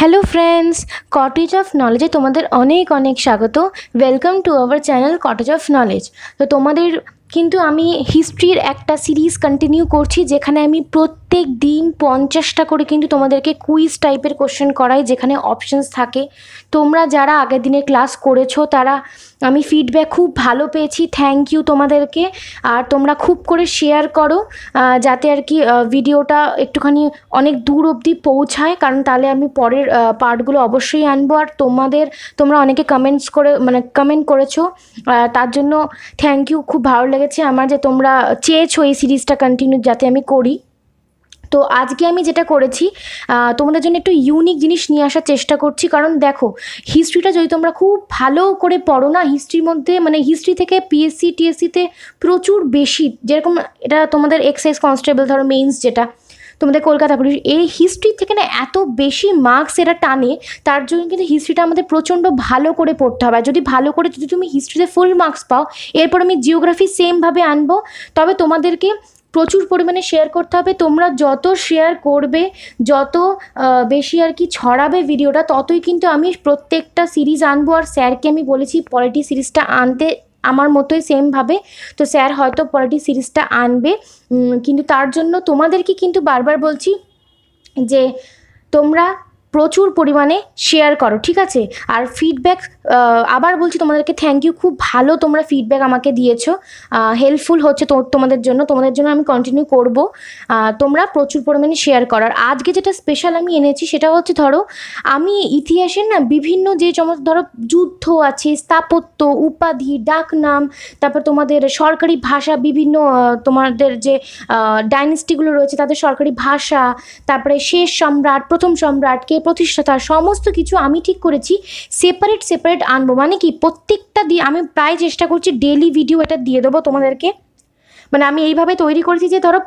hello friends cottage of নলেজে তোমাদের অনেক অনেক স্বাগত welcome to our channel cottage of knowledge তো তোমাদের কিন্তু আমি হিস্ট্রির একটা সিরিজ কন্টিনিউ করছি যেখানে আমি প্রত্যেক প্রত্যেক দিন পঞ্চাশটা করে কিন্তু তোমাদেরকে কুইজ টাইপের কোশ্চেন করাই যেখানে অপশানস থাকে তোমরা যারা আগের দিনের ক্লাস করেছো তারা আমি ফিডব্যাক খুব ভালো পেয়েছি থ্যাংক ইউ তোমাদেরকে আর তোমরা খুব করে শেয়ার করো যাতে আর কি ভিডিওটা একটুখানি অনেক দূর অবধি পৌঁছায় কারণ তাহলে আমি পরের পার্টগুলো অবশ্যই আনবো আর তোমাদের তোমরা অনেকে কমেন্টস করে মানে কমেন্ট করেছো তার জন্য থ্যাংক ইউ খুব ভালো লেগেছে আমার যে তোমরা চেয়েছো এই সিরিজটা কন্টিনিউ যাতে আমি করি তো আজকে আমি যেটা করেছি তোমাদের জন্য একটু ইউনিক জিনিস নিয়ে আসার চেষ্টা করছি কারণ দেখো হিস্ট্রিটা যদি তোমরা খুব ভালো করে পড়ো না হিস্ট্রির মধ্যে মানে হিস্ট্রি থেকে পিএসসি টিএসসিতে প্রচুর বেশি যেরকম এটা তোমাদের এক্সাইজ কনস্টেবল ধরো মেইনস যেটা তোমাদের কলকাতা পুলিশ এই হিস্ট্রি থেকে না এত বেশি মার্কস এরা টানে তার জন্য কিন্তু হিস্ট্রিটা আমাদের প্রচণ্ড ভালো করে পড়তে হবে আর যদি ভালো করে যদি তুমি হিস্ট্রিতে ফুল মার্কস পাও এরপর আমি জিওগ্রাফি সেমভাবে আনবো তবে তোমাদেরকে প্রচুর পরিমাণে শেয়ার করতে হবে তোমরা যত শেয়ার করবে যত বেশি আর কি ছড়াবে ভিডিওটা ততই কিন্তু আমি প্রত্যেকটা সিরিজ আনবো আর স্যারকে আমি বলেছি পলিটি সিরিজটা আনতে আমার মতোই সেমভাবে তো স্যার হয়তো পলিটি সিরিজটা আনবে কিন্তু তার জন্য তোমাদেরকে কিন্তু বারবার বলছি যে তোমরা প্রচুর পরিমাণে শেয়ার করো ঠিক আছে আর ফিডব্যাক আবার বলছি তোমাদেরকে থ্যাংক ইউ খুব ভালো তোমরা ফিডব্যাক আমাকে দিয়েছো হেল্পফুল হচ্ছে তোমাদের জন্য তোমাদের জন্য আমি কন্টিনিউ করব তোমরা প্রচুর পরিমাণে শেয়ার করো আর আজকে যেটা স্পেশাল আমি এনেছি সেটা হচ্ছে ধরো আমি ইতিহাসের না বিভিন্ন যে চমৎকার ধরো যুদ্ধ আছে স্থাপত্য উপাধি ডাকনাম তারপর তোমাদের সরকারি ভাষা বিভিন্ন তোমাদের যে ডাইনেস্টিগুলো রয়েছে তাদের সরকারি ভাষা তারপরে শেষ সম্রাট প্রথম সম্রাট কে প্রতিষ্ঠাতা সমস্ত কিছু আমি ঠিক করেছি সেপারেট সেপারেট আনবো মানে কি প্রত্যেকটা দিয়ে আমি প্রায় চেষ্টা করছি ডেলি ভিডিও এটা দিয়ে দেবো তোমাদেরকে মানে আমি এইভাবে তৈরি করেছি যে ধরো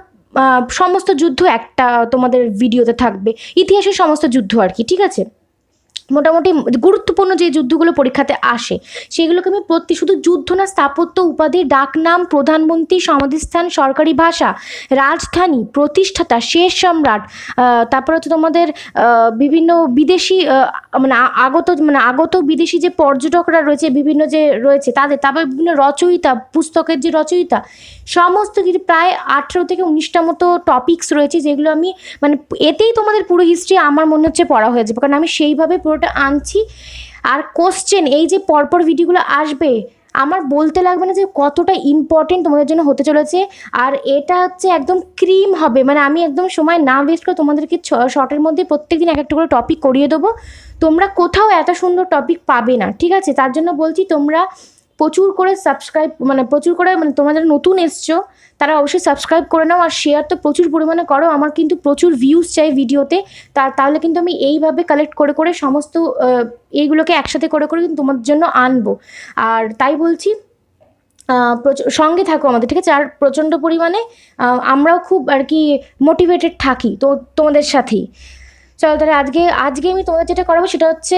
সমস্ত যুদ্ধ একটা তোমাদের ভিডিওতে থাকবে ইতিহাসের সমস্ত যুদ্ধ আর কি ঠিক আছে মোটামুটি গুরুত্বপূর্ণ যে যুদ্ধগুলো পরীক্ষাতে আসে সেগুলোকে আমি প্রতি শুধু যুদ্ধ না স্থাপত্য উপাধি ডাকনাম প্রধানমন্ত্রী সমাধিস্থান সরকারি ভাষা রাজধানী প্রতিষ্ঠাতা শেষ সম্রাট তারপর হচ্ছে তোমাদের বিভিন্ন বিদেশি মানে আগত মানে আগত বিদেশি যে পর্যটকরা রয়েছে বিভিন্ন যে রয়েছে তাদের তারপর বিভিন্ন রচয়িতা পুস্তকের যে রচয়িতা সমস্ত কিছু প্রায় আঠেরো থেকে উনিশটা মতো টপিকস রয়েছে যেগুলো আমি মানে এতেই তোমাদের পুরো হিস্ট্রি আমার মনে হচ্ছে পড়া হয়ে যাবে কারণ আমি সেইভাবে পুরো ভিডিওটা আনছি আর কোশ্চেন এই যে পরপর ভিডিওগুলো আসবে আমার বলতে লাগবে না যে কতটা ইম্পর্টেন্ট তোমাদের জন্য হতে চলেছে আর এটা হচ্ছে একদম ক্রিম হবে মানে আমি একদম সময় না ওয়েস্ট করে তোমাদেরকে শর্টের মধ্যে প্রত্যেক দিন এক একটা করে টপিক করিয়ে দেবো তোমরা কোথাও এত সুন্দর টপিক পাবে না ঠিক আছে তার জন্য বলছি তোমরা প্রচুর করে সাবস্ক্রাইব মানে প্রচুর করে মানে তোমরা যারা নতুন এসছো তারা অবশ্যই সাবস্ক্রাইব করে নাও আর শেয়ার তো প্রচুর পরিমাণে করো আমার কিন্তু প্রচুর ভিউজ চাই ভিডিওতে তা তাহলে কিন্তু আমি এইভাবে কালেক্ট করে করে সমস্ত এইগুলোকে একসাথে করে করে কিন্তু তোমাদের জন্য আনবো আর তাই বলছি সঙ্গে থাকো আমাদের ঠিক আছে আর প্রচণ্ড পরিমাণে আমরাও খুব আর কি মোটিভেটেড থাকি তো তোমাদের সাথেই চলো তাহলে আজকে আজকে আমি তোমাদের যেটা করাবো সেটা হচ্ছে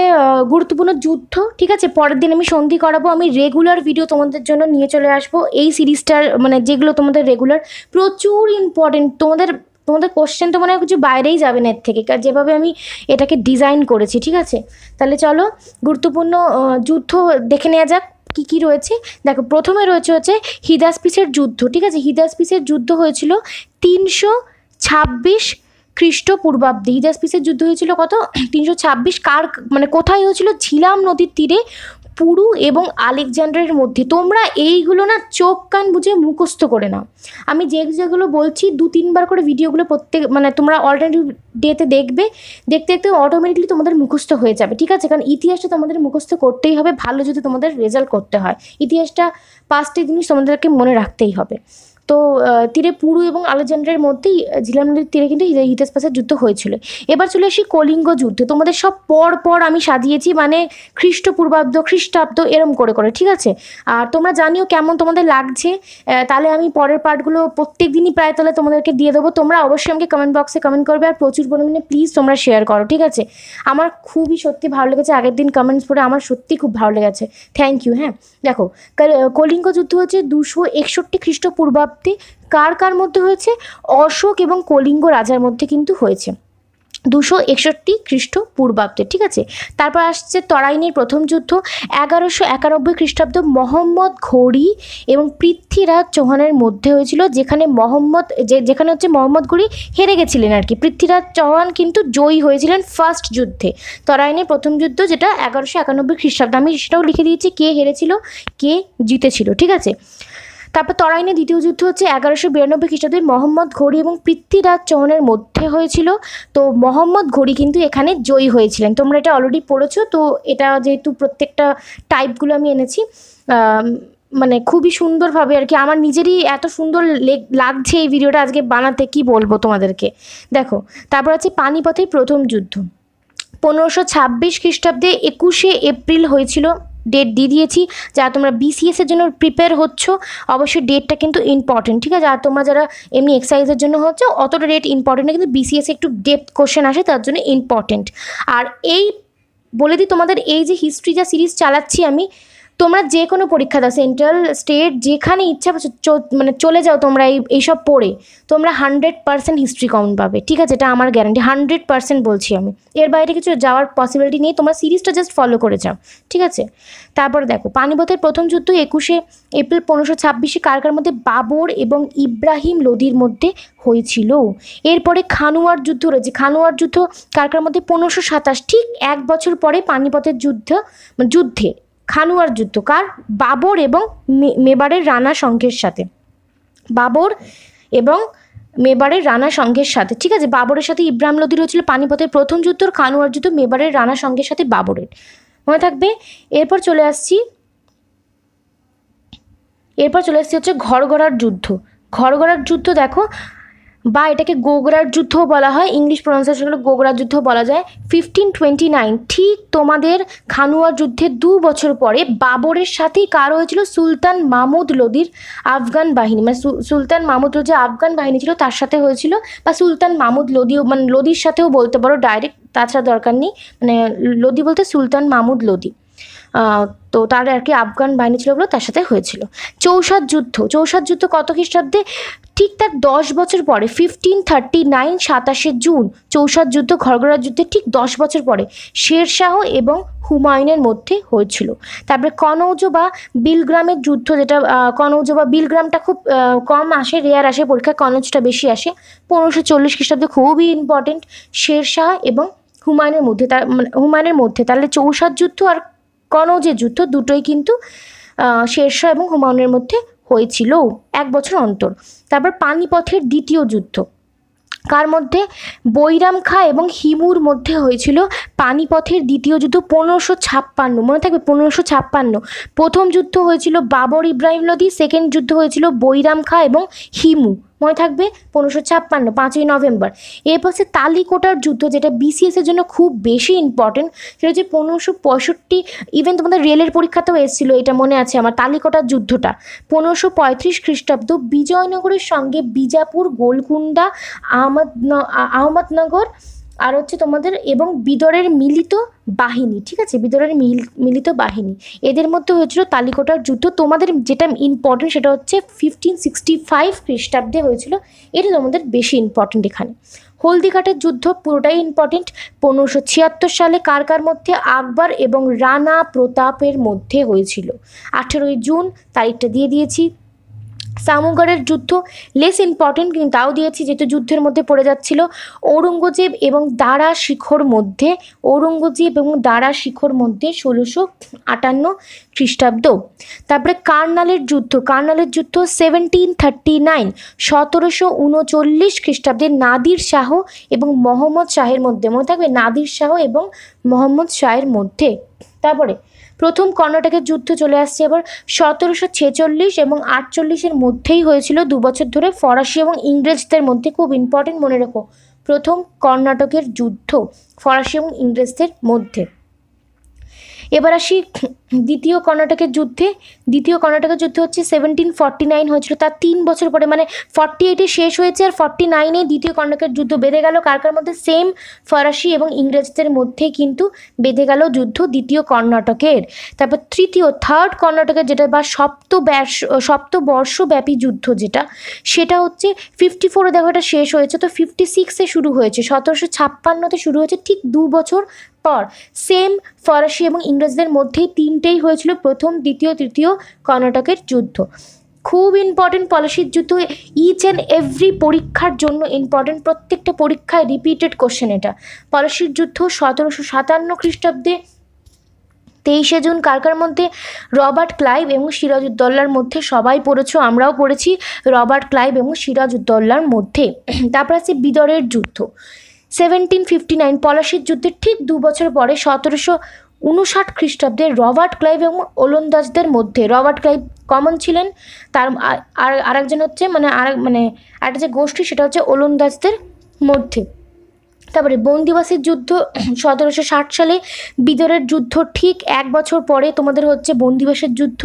গুরুত্বপূর্ণ যুদ্ধ ঠিক আছে পরের দিন আমি সন্ধি করাবো আমি রেগুলার ভিডিও তোমাদের জন্য নিয়ে চলে আসবো এই সিরিজটার মানে যেগুলো তোমাদের রেগুলার প্রচুর ইম্পর্টেন্ট তোমাদের তোমাদের কোশ্চেন তো মনে হয় কিছু বাইরেই যাবে না এর থেকে কারণ যেভাবে আমি এটাকে ডিজাইন করেছি ঠিক আছে তাহলে চলো গুরুত্বপূর্ণ যুদ্ধ দেখে নেওয়া যাক কী কী রয়েছে দেখো প্রথমে রয়েছে হচ্ছে হিদাসপিসের যুদ্ধ ঠিক আছে হিদাসপিসের যুদ্ধ হয়েছিল তিনশো ছাব্বিশ খ্রিস্টপূর্বাব্দে ইদাসপিসের যুদ্ধ হয়েছিল কত তিনশো ছাব্বিশ কার মানে কোথায় হয়েছিল ঝিলাম নদীর তীরে পুরু এবং আলেকজান্ডারের মধ্যে তোমরা এইগুলো না চোখ কান বুঝে মুখস্থ করে নাও আমি যে যেগুলো বলছি দু তিনবার করে ভিডিওগুলো প্রত্যেক মানে তোমরা অল্টারনেটিভ ডেতে দেখবে দেখতে দেখতে অটোমেটিকলি তোমাদের মুখস্থ হয়ে যাবে ঠিক আছে কারণ ইতিহাসটা তোমাদের মুখস্থ করতেই হবে ভালো যদি তোমাদের রেজাল্ট করতে হয় ইতিহাসটা পাঁচটি জিনিস তোমাদেরকে মনে রাখতেই হবে তো তীরে পুরু এবং আলেকজান্ডারের মধ্যেই ঝিলাম নদীর তীরে কিন্তু হিতাসপাসের যুদ্ধ হয়েছিল এবার চলে আসি কলিঙ্গ যুদ্ধে তোমাদের সব পর পর আমি সাজিয়েছি মানে খ্রিস্টপূর্বাব্দ খ্রিস্টাব্দ এরম করে করে ঠিক আছে আর তোমরা জানিও কেমন তোমাদের লাগছে তাহলে আমি পরের পার্টগুলো প্রত্যেক দিনই প্রায় তাহলে তোমাদেরকে দিয়ে দেবো তোমরা অবশ্যই আমাকে কমেন্ট বক্সে কমেন্ট করবে আর প্রচুর পরিমাণে প্লিজ তোমরা শেয়ার করো ঠিক আছে আমার খুবই সত্যি ভালো লেগেছে আগের দিন কমেন্টস পড়ে আমার সত্যি খুব ভালো লেগেছে থ্যাংক ইউ হ্যাঁ দেখো কলিঙ্গ যুদ্ধ হচ্ছে দুশো একষট্টি খ্রিস্টপূর্বাব্দ শতাব্দী কার কার মধ্যে হয়েছে অশোক এবং কলিঙ্গ রাজার মধ্যে কিন্তু হয়েছে দুশো একষট্টি খ্রিস্টপূর্বাব্দে ঠিক আছে তারপর আসছে তরাইনের প্রথম যুদ্ধ এগারোশো একানব্বই খ্রিস্টাব্দ মোহাম্মদ ঘড়ি এবং পৃথ্বীরাজ চৌহানের মধ্যে হয়েছিল যেখানে মোহাম্মদ যে যেখানে হচ্ছে মোহাম্মদ ঘড়ি হেরে গেছিলেন আর কি পৃথ্বীরাজ চৌহান কিন্তু জয়ী হয়েছিলেন ফার্স্ট যুদ্ধে তরাইনের প্রথম যুদ্ধ যেটা এগারোশো একানব্বই খ্রিস্টাব্দ আমি সেটাও লিখে দিয়েছি কে হেরেছিল কে জিতেছিল ঠিক আছে তারপর তরাইনে দ্বিতীয় যুদ্ধ হচ্ছে এগারোশো বিরানব্বই খ্রিস্টাব্দে মোহাম্মদ ঘড়ি এবং পৃথ্বীরাজ চৌহানের মধ্যে হয়েছিল তো মোহাম্মদ ঘড়ি কিন্তু এখানে জয়ী হয়েছিলেন তোমরা এটা অলরেডি পড়েছো তো এটা যেহেতু প্রত্যেকটা টাইপগুলো আমি এনেছি মানে খুবই সুন্দরভাবে আর কি আমার নিজেরই এত সুন্দর লাগছে এই ভিডিওটা আজকে বানাতে কি বলবো তোমাদেরকে দেখো তারপর আছে পানিপথের প্রথম যুদ্ধ পনেরোশো ছাব্বিশ খ্রিস্টাব্দে একুশে এপ্রিল হয়েছিল ডেট দিয়ে দিয়েছি যারা তোমরা বিসিএসের জন্য প্রিপেয়ার হচ্ছ অবশ্যই ডেটটা কিন্তু ইম্পর্টেন্ট ঠিক আছে আর তোমরা যারা এমনি এক্সারসাইজের জন্য হচ্ছে অতটা ডেট ইম্পর্টেন্ট না কিন্তু বিসিএসে একটু ডেপথ কোশ্চেন আসে তার জন্য ইম্পর্টেন্ট আর এই বলে দিই তোমাদের এই যে হিস্ট্রি যা সিরিজ চালাচ্ছি আমি তোমরা যে কোনো পরীক্ষা দাও সেন্ট্রাল স্টেট যেখানে ইচ্ছা মানে চলে যাও তোমরা এই এইসব পড়ে তোমরা হান্ড্রেড পার্সেন্ট হিস্ট্রি কমন পাবে ঠিক আছে এটা আমার গ্যারান্টি হান্ড্রেড পার্সেন্ট বলছি আমি এর বাইরে কিছু যাওয়ার পসিবিলিটি নেই তোমরা সিরিজটা জাস্ট ফলো করে যাও ঠিক আছে তারপর দেখো পানিপথের প্রথম যুদ্ধ একুশে এপ্রিল পনেরোশো ছাব্বিশে কারকার মধ্যে বাবর এবং ইব্রাহিম লোদির মধ্যে হয়েছিল এরপরে খানুয়ার যুদ্ধ রয়েছে খানুয়ার যুদ্ধ কারকার মধ্যে পনেরোশো সাতাশ ঠিক এক বছর পরে পানিপথের যুদ্ধ মানে যুদ্ধে খানুয়ার যুদ্ধ কার বাবর এবং মেবারের রানা সংঘের সাথে বাবর এবং মেবারের রানা সংঘের সাথে ঠিক আছে বাবরের সাথে ইব্রাহিম লোদি রয়েছিল পানিপথের প্রথম যুদ্ধ খানুয়ার যুদ্ধ মেবারের রানা সংঘের সাথে বাবরের মনে থাকবে এরপর চলে আসছি এরপর চলে আসছি হচ্ছে ঘরগড়ার যুদ্ধ ঘরগড়ার যুদ্ধ দেখো বা এটাকে গোগরার যুদ্ধ বলা হয় ইংলিশ প্রনাউন্সিয়েশন হলো গোগরার যুদ্ধ বলা যায় ফিফটিন টোয়েন্টি নাইন ঠিক তোমাদের খানুয়ার যুদ্ধে দু বছর পরে বাবরের সাথেই কার হয়েছিল সুলতান মাহমুদ লোদির আফগান বাহিনী মানে সুলতান মাহমুদ যে আফগান বাহিনী ছিল তার সাথে হয়েছিল বা সুলতান মাহমুদ লোদি মানে লোদির সাথেও বলতে পারো ডাইরেক্ট তাছাড়া দরকার নেই মানে লোদি বলতে সুলতান মাহমুদ লোদি তো তার আর কি আফগান বাহিনী ছিল ওগুলো তার সাথে হয়েছিল চৌষাদ যুদ্ধ চৌষাদ যুদ্ধ কত খ্রিস্টাব্দে ঠিক তার দশ বছর পরে ফিফটিন থার্টি নাইন সাতাশে জুন চৌষাদ যুদ্ধ ঘরঘরা যুদ্ধে ঠিক দশ বছর পরে শেরশাহ এবং হুমায়ুনের মধ্যে হয়েছিল তারপরে কনৌজ বা বিলগ্রামের যুদ্ধ যেটা কনৌজ বা বিলগ্রামটা খুব কম আসে রেয়ার আসে পরীক্ষায় কনৌজটা বেশি আসে পনেরোশো চল্লিশ খ্রিস্টাব্দে খুবই ইম্পর্টেন্ট শেরশাহ এবং হুমায়ুনের মধ্যে তার মানে হুমায়ুনের মধ্যে তাহলে চৌষাদ যুদ্ধ আর কনৌজের যুদ্ধ দুটোই কিন্তু শেরশাহ এবং হুমায়ুনের মধ্যে হয়েছিল এক বছর অন্তর তারপর পানিপথের দ্বিতীয় যুদ্ধ কার মধ্যে বৈরাম খা এবং হিমুর মধ্যে হয়েছিল পানিপথের দ্বিতীয় যুদ্ধ পনেরোশো ছাপ্পান্ন মনে থাকবে পনেরোশো ছাপ্পান্ন প্রথম যুদ্ধ হয়েছিল বাবর ইব্রাহিম লোদি সেকেন্ড যুদ্ধ হয়েছিল বৈরাম খা এবং হিমু মনে থাকবে পনেরোশো ছাপ্পান্ন পাঁচই নভেম্বর এরপর হচ্ছে তালিকোটার যুদ্ধ যেটা বিসিএসের জন্য খুব বেশি ইম্পর্টেন্ট সেটা হচ্ছে পনেরোশো পঁয়ষট্টি ইভেন তোমাদের রেলের পরীক্ষাতেও এসেছিল এটা মনে আছে আমার তালিকোটার যুদ্ধটা পনেরোশো পঁয়ত্রিশ খ্রিস্টাব্দ বিজয়নগরের সঙ্গে বিজাপুর গোলকুন্ডা আহমদ আহমদনগর আর হচ্ছে তোমাদের এবং বিদরের মিলিত বাহিনী ঠিক আছে বিদরের মিলিত বাহিনী এদের মধ্যে হয়েছিল তালিকোটার যুদ্ধ তোমাদের যেটা ইম্পর্টেন্ট সেটা হচ্ছে ফিফটিন সিক্সটি ফাইভ খ্রিস্টাব্দে হয়েছিল এটা তোমাদের বেশি ইম্পর্টেন্ট এখানে হলদিঘাটের যুদ্ধ পুরোটাই ইম্পর্টেন্ট পনেরোশো ছিয়াত্তর সালে কার কার মধ্যে আকবর এবং রানা প্রতাপের মধ্যে হয়েছিল আঠেরোই জুন তারিখটা দিয়ে দিয়েছি সামুগারের যুদ্ধ লেস ইম্পর্টেন্ট কিন্তু তাও দিয়েছি যেহেতু যুদ্ধের মধ্যে পড়ে যাচ্ছিল ঔরঙ্গজেব এবং দারা শিখর মধ্যে ঔরঙ্গজেব এবং দারা শিখর মধ্যে ষোলোশো আটান্ন খ্রিস্টাব্দ তারপরে কার্নালের যুদ্ধ কার্নালের যুদ্ধ সেভেন্টিন থার্টি নাইন সতেরোশো উনচল্লিশ খ্রিস্টাব্দে নাদির শাহ এবং মোহাম্মদ শাহের মধ্যে মনে থাকবে নাদির শাহ এবং মোহাম্মদ শাহের মধ্যে তারপরে প্রথম কর্ণাটকের যুদ্ধ চলে আসছে এবার সতেরোশো ছেচল্লিশ এবং আটচল্লিশের মধ্যেই হয়েছিল দু বছর ধরে ফরাসি এবং ইংরেজদের মধ্যে খুব ইম্পর্টেন্ট মনে রেখো প্রথম কর্ণাটকের যুদ্ধ ফরাসি এবং ইংরেজদের মধ্যে এবার আসি দ্বিতীয় কর্ণাটকের যুদ্ধে দ্বিতীয় কর্ণাটকের যুদ্ধ হচ্ছে সেভেন্টিন ফর্টি নাইন হয়েছিল তার তিন বছর পরে মানে ফর্টি এইটে শেষ হয়েছে আর ফর্টি নাইনে দ্বিতীয় কর্ণাটকের যুদ্ধ বেঁধে গেল কার কার মধ্যে সেম ফরাসি এবং ইংরেজদের মধ্যে কিন্তু বেঁধে গেল যুদ্ধ দ্বিতীয় কর্ণাটকের তারপর তৃতীয় থার্ড কর্ণাটকের যেটা বা সপ্ত সপ্তবর্ষব্যাপী যুদ্ধ যেটা সেটা হচ্ছে ফিফটি ফোরে দেখো এটা শেষ হয়েছে তো ফিফটি সিক্সে শুরু হয়েছে সতেরোশো ছাপ্পান্নতে শুরু হয়েছে ঠিক দু বছর পর সেম ফরাসি এবং ইংরেজদের মধ্যেই তিনটেই হয়েছিল প্রথম দ্বিতীয় তৃতীয় কর্ণাটকের যুদ্ধ খুব ইম্পর্টেন্ট পলিসির যুদ্ধ ইচ অ্যান্ড এভরি পরীক্ষার জন্য ইম্পর্টেন্ট প্রত্যেকটা পরীক্ষায় রিপিটেড কোশ্চেন এটা পলিসির যুদ্ধ সতেরোশো সাতান্ন খ্রিস্টাব্দে তেইশে জুন কারকার মধ্যে রবার্ট ক্লাইভ এবং সিরাজউদ্দৌলার মধ্যে সবাই পড়েছ আমরাও পড়েছি রবার্ট ক্লাইভ এবং সিরাজউদ্দৌলার মধ্যে তারপর আছে বিদরের যুদ্ধ সেভেন্টিন ফিফটি নাইন পলাশির যুদ্ধের ঠিক দু বছর পরে সতেরোশো উনষাট খ্রিস্টাব্দে রবার্ট ক্লাইভ এবং ওলন্দাজদের মধ্যে রবার্ট ক্লাইভ কমন ছিলেন তার আর আরেকজন হচ্ছে মানে আর মানে একটা যে গোষ্ঠী সেটা হচ্ছে ওলন্দাজদের মধ্যে তারপরে বন্দিবাসের যুদ্ধ সতেরোশো ষাট সালে বিদরের যুদ্ধ ঠিক এক বছর পরে তোমাদের হচ্ছে বন্দিবাসের যুদ্ধ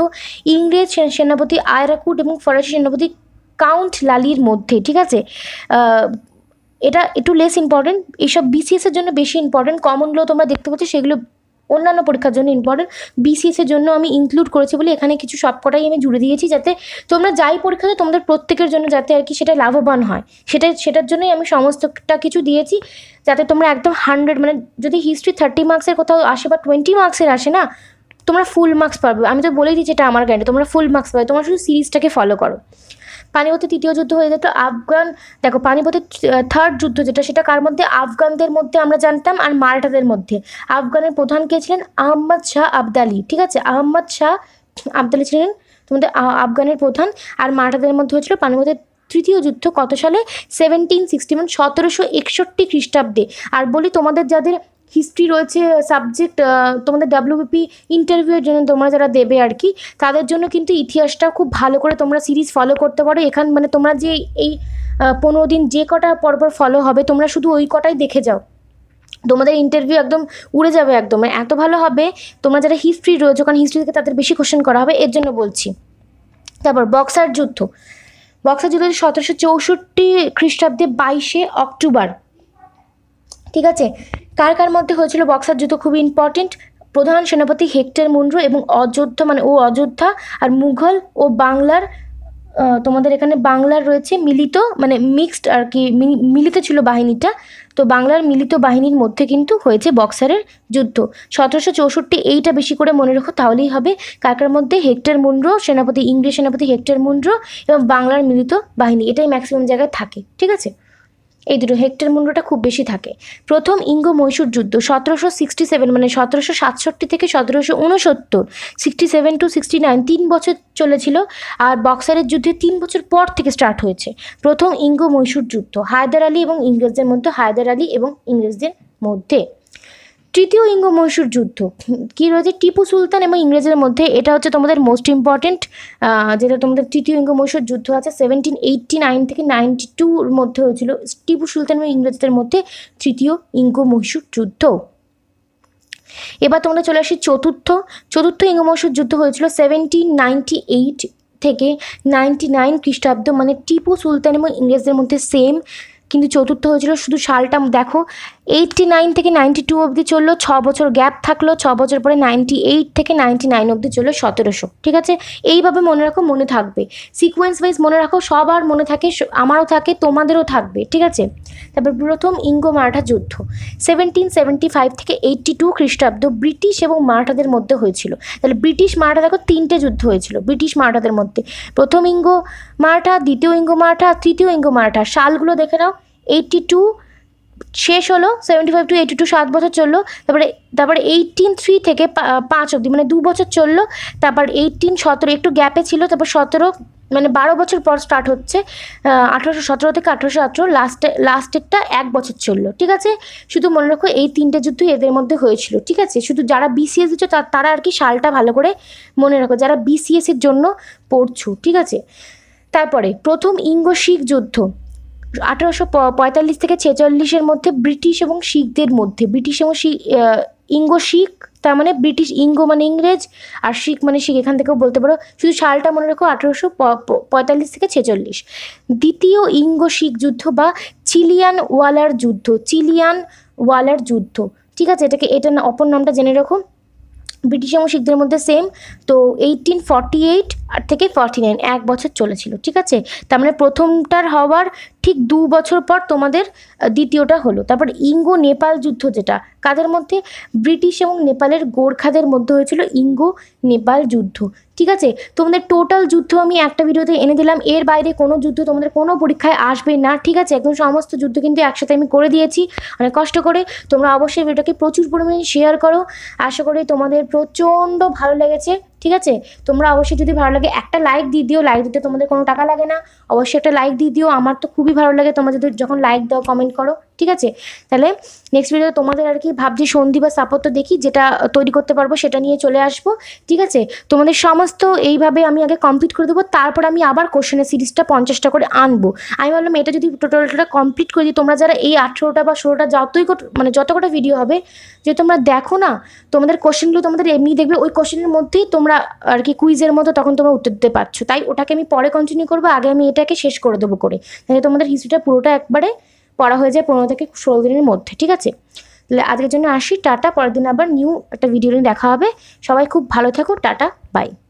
ইংরেজ সেনাপতি আয়রাকুট এবং ফরাসি সেনাপতি কাউন্ট লালির মধ্যে ঠিক আছে এটা একটু লেস ইম্পর্টেন্ট এইসব বিসিএসের জন্য বেশি ইম্পর্টেন্ট কমনগুলো তোমরা দেখতে পাচ্ছ সেগুলো অন্যান্য পরীক্ষার জন্য ইম্পর্টেন্ট বিসিএসের জন্য আমি ইনক্লুড করেছি বলে এখানে কিছু সবকটাই আমি জুড়ে দিয়েছি যাতে তোমরা যাই পরীক্ষাতে তোমাদের প্রত্যেকের জন্য যাতে আর কি সেটা লাভবান হয় সেটা সেটার জন্যই আমি সমস্তটা কিছু দিয়েছি যাতে তোমরা একদম হান্ড্রেড মানে যদি হিস্ট্রি থার্টি মার্কসের কোথাও আসে বা টোয়েন্টি মার্কসের আসে না তোমরা ফুল মার্কস পাবে আমি তো বলেই দিচ্ছি এটা আমার গ্যান্ডে তোমরা ফুল মার্কস পাবে তোমরা শুধু সিরিজটাকে ফলো করো পানিপথে তৃতীয় যুদ্ধ হয়ে যেত আফগান দেখো পানিপথের থার্ড যুদ্ধ যেটা সেটা কার মধ্যে আফগানদের মধ্যে আমরা জানতাম আর মারাঠাদের মধ্যে আফগানের প্রধান কে ছিলেন আহম্মদ শাহ আবদালি ঠিক আছে আহম্মদ শাহ আবদালি ছিলেন তোমাদের আফগানের প্রধান আর মারাঠাদের মধ্যে হয়েছিল পানিপথের তৃতীয় যুদ্ধ কত সালে সেভেন্টিন সিক্সটি ওয়ান সতেরোশো একষট্টি খ্রিস্টাব্দে আর বলি তোমাদের যাদের হিস্ট্রি রয়েছে সাবজেক্ট তোমাদের ডাব্লিউবিপি ইন্টারভিউয়ের জন্য তোমরা যারা দেবে আর কি তাদের জন্য কিন্তু ইতিহাসটা খুব ভালো করে তোমরা সিরিজ ফলো করতে পারো এখান মানে তোমরা যে এই পনেরো দিন যে কটা পরপর ফলো হবে তোমরা শুধু ওই কটাই দেখে যাও তোমাদের ইন্টারভিউ একদম উড়ে যাবে একদম মানে এত ভালো হবে তোমরা যারা হিস্ট্রি রয়েছে কারণ হিস্ট্রি থেকে তাদের বেশি কোশ্চেন করা হবে এর জন্য বলছি তারপর বক্সার যুদ্ধ বক্সার যুদ্ধ সতেরোশো চৌষট্টি খ্রিস্টাব্দে বাইশে অক্টোবর ঠিক আছে কার কার মধ্যে হয়েছিল বক্সার যুদ্ধ খুবই ইম্পর্টেন্ট প্রধান সেনাপতি হেক্টর মুন্ড্রু এবং অযোধ্যা মানে ও অযোধ্যা আর মুঘল ও বাংলার তোমাদের এখানে বাংলার রয়েছে মিলিত মানে মিক্সড আর কি মিলিত ছিল বাহিনীটা তো বাংলার মিলিত বাহিনীর মধ্যে কিন্তু হয়েছে বক্সারের যুদ্ধ সতেরোশো চৌষট্টি এইটা বেশি করে মনে রাখো তাহলেই হবে কাকার মধ্যে হেক্টর মুন্ড্রো সেনাপতি ইংরেজ সেনাপতি হেক্টর মুন্ড্রো এবং বাংলার মিলিত বাহিনী এটাই ম্যাক্সিমাম জায়গায় থাকে ঠিক আছে এই দুটো হেক্টর মূল্যটা খুব বেশি থাকে প্রথম ইঙ্গ মহীশূর যুদ্ধ সতেরোশো সিক্সটি সেভেন মানে সতেরোশো সাতষট্টি থেকে সতেরোশো উনসত্তর sixty seven to sixty nine তিন বছর চলেছিল আর বক্সারের যুদ্ধে তিন বছর পর থেকে স্টার্ট হয়েছে প্রথম ইঙ্গ মহীশূর যুদ্ধ হায়দার আলী এবং ইংরেজদের মধ্যে হায়দার আলী এবং ইংরেজদের মধ্যে তৃতীয় ইঙ্গ মহীশূর যুদ্ধ কি রয়েছে টিপু সুলতান এবং ইংরেজের মধ্যে এটা হচ্ছে তোমাদের মোস্ট ইম্পর্টেন্ট যেটা তোমাদের তৃতীয় ইঙ্গ মহীশূর যুদ্ধ আছে সেভেন্টিন এইটটি নাইন থেকে নাইনটি টুর মধ্যে হয়েছিল টিপু সুলতান এবং ইংরেজদের মধ্যে তৃতীয় ইঙ্গ মহীশূর যুদ্ধ এবার তোমরা চলে আসি চতুর্থ চতুর্থ মহীশূর যুদ্ধ হয়েছিল সেভেন্টিন নাইনটি এইট থেকে নাইনটি নাইন খ্রিস্টাব্দ মানে টিপু সুলতান এবং ইংরেজদের মধ্যে সেম কিন্তু চতুর্থ হয়েছিল শুধু সালটা দেখো এইটটি নাইন থেকে নাইনটি টু অবধি চললো ছ বছর গ্যাপ থাকলো ছ বছর পরে নাইনটি এইট থেকে নাইনটি নাইন অবধি চললো সতেরোশো ঠিক আছে এইভাবে মনে রাখো মনে থাকবে সিকোয়েন্স ওয়াইজ মনে রাখো সবার মনে থাকে আমারও থাকে তোমাদেরও থাকবে ঠিক আছে তারপর প্রথম ইঙ্গো মারাঠা যুদ্ধ সেভেন্টিন সেভেন্টি ফাইভ থেকে এইটটি টু খ্রিস্টাব্দ ব্রিটিশ এবং মারাঠাদের মধ্যে হয়েছিল তাহলে ব্রিটিশ মারাঠা দেখো তিনটে যুদ্ধ হয়েছিল ব্রিটিশ মারাঠাদের মধ্যে প্রথম ইঙ্গো মারাঠা দ্বিতীয় ইঙ্গো মারাঠা তৃতীয় ইঙ্গো মারাঠা সালগুলো দেখে নাও এইটটি টু শেষ হলো seventy five to eighty two সাত বছর চললো তারপরে তারপরে এইটিন থ্রি থেকে পাঁচ অবধি মানে দু বছর চললো তারপর এইটিন সতেরো একটু গ্যাপে ছিল তারপর সতেরো মানে বারো বছর পর স্টার্ট হচ্ছে আঠারোশো সতেরো থেকে আঠারোশো আঠেরো লাস্টে লাস্টেরটা এক বছর চললো ঠিক আছে শুধু মনে রাখো এই তিনটে যুদ্ধ এদের মধ্যে হয়েছিল ঠিক আছে শুধু যারা বিসিএস দিচ্ছ তারা আর কি সালটা ভালো করে মনে রাখো যারা বিসিএসের জন্য পড়ছো ঠিক আছে তারপরে প্রথম ইঙ্গ শিখ যুদ্ধ আঠারোশো পঁয়তাল্লিশ থেকে ছেচল্লিশের মধ্যে ব্রিটিশ এবং শিখদের মধ্যে ব্রিটিশ এবং শিখ ইঙ্গ শিখ তার মানে ব্রিটিশ ইঙ্গো মানে ইংরেজ আর শিখ মানে শিখ এখান থেকেও বলতে পারো শুধু সালটা মনে রেখো আঠেরোশো পঁয়তাল্লিশ থেকে ছেচল্লিশ দ্বিতীয় ইঙ্গো শিখ যুদ্ধ বা চিলিয়ান ওয়ালার যুদ্ধ চিলিয়ান ওয়ালার যুদ্ধ ঠিক আছে এটাকে এটার অপর নামটা জেনে রাখো ব্রিটিশ এবং শিখদের মধ্যে সেম তো এইটিন ফর্টি এইট আর থেকে ফর্টি নাইন এক বছর চলেছিল ঠিক আছে তার মানে প্রথমটার হওয়ার ঠিক দু বছর পর তোমাদের দ্বিতীয়টা হলো তারপর ইঙ্গো নেপাল যুদ্ধ যেটা কাদের মধ্যে ব্রিটিশ এবং নেপালের গোর্খাদের মধ্যে হয়েছিল ইঙ্গো নেপাল যুদ্ধ ঠিক আছে তোমাদের টোটাল যুদ্ধ আমি একটা ভিডিওতে এনে দিলাম এর বাইরে কোনো যুদ্ধ তোমাদের কোনো পরীক্ষায় আসবে না ঠিক আছে একদম সমস্ত যুদ্ধ কিন্তু একসাথে আমি করে দিয়েছি অনেক কষ্ট করে তোমরা অবশ্যই ভিডিওটাকে প্রচুর পরিমাণে শেয়ার করো আশা করি তোমাদের প্রচণ্ড ভালো লেগেছে ঠিক আছে তোমরা অবশ্যই যদি ভালো লাগে একটা লাইক দিয়ে দিও লাইক দিতে তোমাদের কোনো টাকা লাগে না অবশ্যই একটা লাইক দিয়ে দিও আমার তো খুবই ভালো লাগে তোমরা যদি যখন লাইক দাও কমেন্ট করো ঠিক আছে তাহলে নেক্সট ভিডিও তোমাদের আর কি ভাবছি সন্ধি বা স্থাপত্য দেখি যেটা তৈরি করতে পারবো সেটা নিয়ে চলে আসবো ঠিক আছে তোমাদের সমস্ত এইভাবে আমি আগে কমপ্লিট করে দেবো তারপর আমি আবার কোশ্চেনের সিরিজটা পঞ্চাশটা করে আনবো আমি ভাবলাম এটা যদি টোটালটা কমপ্লিট করে দিই তোমরা যারা এই আঠেরোটা বা ষোলোটা যতই মানে যত কটা ভিডিও হবে যে তোমরা দেখো না তোমাদের কোশ্চেনগুলো তোমাদের এমনি দেখবে ওই কোশ্চেনের মধ্যেই তোমরা আর কি কুইজের মতো তখন তোমরা উত্তর দিতে পারছো তাই ওটাকে আমি পরে কন্টিনিউ করবো আগে আমি এটাকে শেষ করে দেবো করে তাহলে তোমাদের হিস্ট্রিটা পুরোটা একবারে পড়া হয়ে যায় পনেরো থেকে ষোলো দিনের মধ্যে ঠিক আছে তাহলে আজকের জন্য আসি টাটা পরের দিন আবার নিউ একটা ভিডিও নিয়ে দেখা হবে সবাই খুব ভালো থাকো টাটা বাই